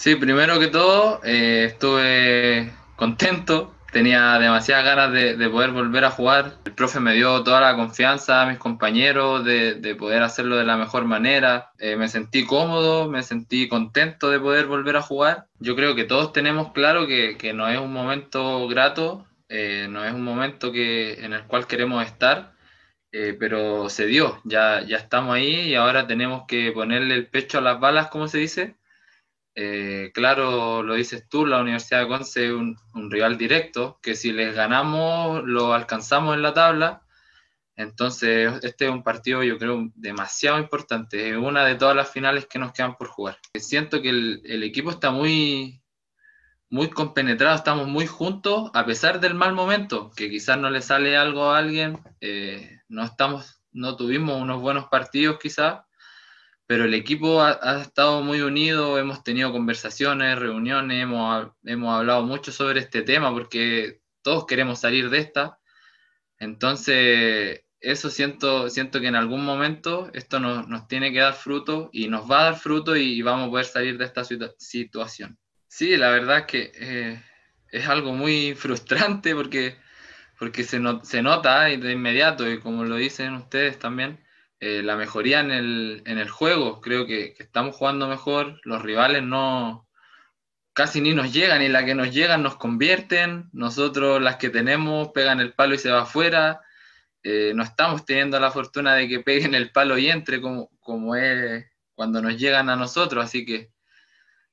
Sí, primero que todo, eh, estuve contento, tenía demasiadas ganas de, poder volver a jugar. El profe me dio toda la confianza a mis compañeros de, de poder hacerlo de la mejor manera. Eh, me sentí cómodo, me sentí contento de poder volver a jugar. Yo creo que todos tenemos claro que, que no es un momento grato, eh, no es un momento que, en el cual queremos estar. pero se dio, ya, ya estamos ahí y ahora tenemos que ponerle el pecho a las balas, como se dice, eh, claro, lo dices tú, la Universidad de Conce es un, rival directo, que si les ganamos, lo alcanzamos en la tabla. Entonces, este es un partido, yo creo, demasiado importante. Es una de todas las finales que nos quedan por jugar. Siento que el, equipo está muy, muy compenetrado, estamos muy juntos, a pesar del mal momento, que quizás no le sale algo a alguien. Eh, no, estamos, no tuvimos unos buenos partidos, quizás pero el equipo ha, estado muy unido, hemos tenido conversaciones, reuniones, hemos, hemos hablado mucho sobre este tema porque todos queremos salir de esta. Entonces, eso siento, siento que en algún momento esto nos, nos tiene que dar fruto y nos va a dar fruto y vamos a poder salir de esta situación. Sí, la verdad es que eh, es algo muy frustrante porque, porque se, no, se nota ¿eh? de inmediato y como lo dicen ustedes también eh, la mejoría en el, juego. Creo que, estamos jugando mejor, los rivales no casi ni nos llegan y la que nos llegan nos convierten, nosotros las que tenemos pegan el palo y se va afuera, eh, no estamos teniendo la fortuna de que peguen el palo y entre como, como es cuando nos llegan a nosotros, así que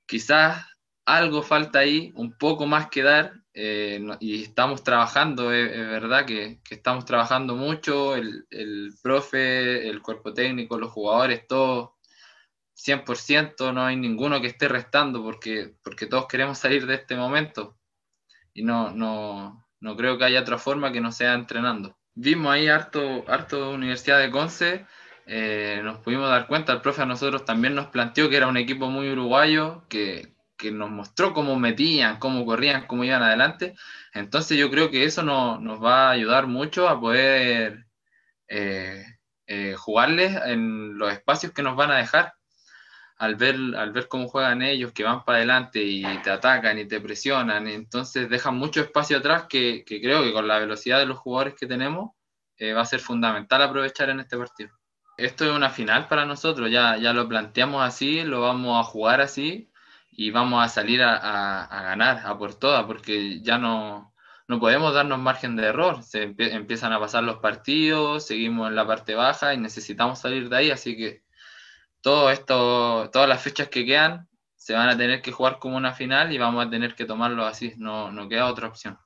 quizás algo falta ahí, un poco más que dar, eh, y estamos trabajando, es, verdad que, que, estamos trabajando mucho, el, el, profe, el cuerpo técnico, los jugadores, todos, 100%, no hay ninguno que esté restando porque, porque todos queremos salir de este momento y no, no, no creo que haya otra forma que no sea entrenando. Vimos ahí harto, harto Universidad de Conce, eh, nos pudimos dar cuenta, el profe a nosotros también nos planteó que era un equipo muy uruguayo, que, que nos mostró cómo metían, cómo corrían, cómo iban adelante. Entonces yo creo que eso nos va a ayudar mucho a poder eh, eh, jugarles en los espacios que nos van a dejar. Al ver, al ver cómo juegan ellos, que van para adelante y te atacan y te presionan, entonces dejan mucho espacio atrás que, creo que con la velocidad de los jugadores que tenemos eh, va a ser fundamental aprovechar en este partido esto es una final para nosotros, ya, ya lo planteamos así, lo vamos a jugar así y vamos a salir a, ganar, a por todas, porque ya no, podemos darnos margen de error. Se empiezan a pasar los partidos, seguimos en la parte baja y necesitamos salir de ahí, así que todo esto, todas las fechas que quedan se van a tener que jugar como una final y vamos a tener que tomarlo así, no queda otra opción.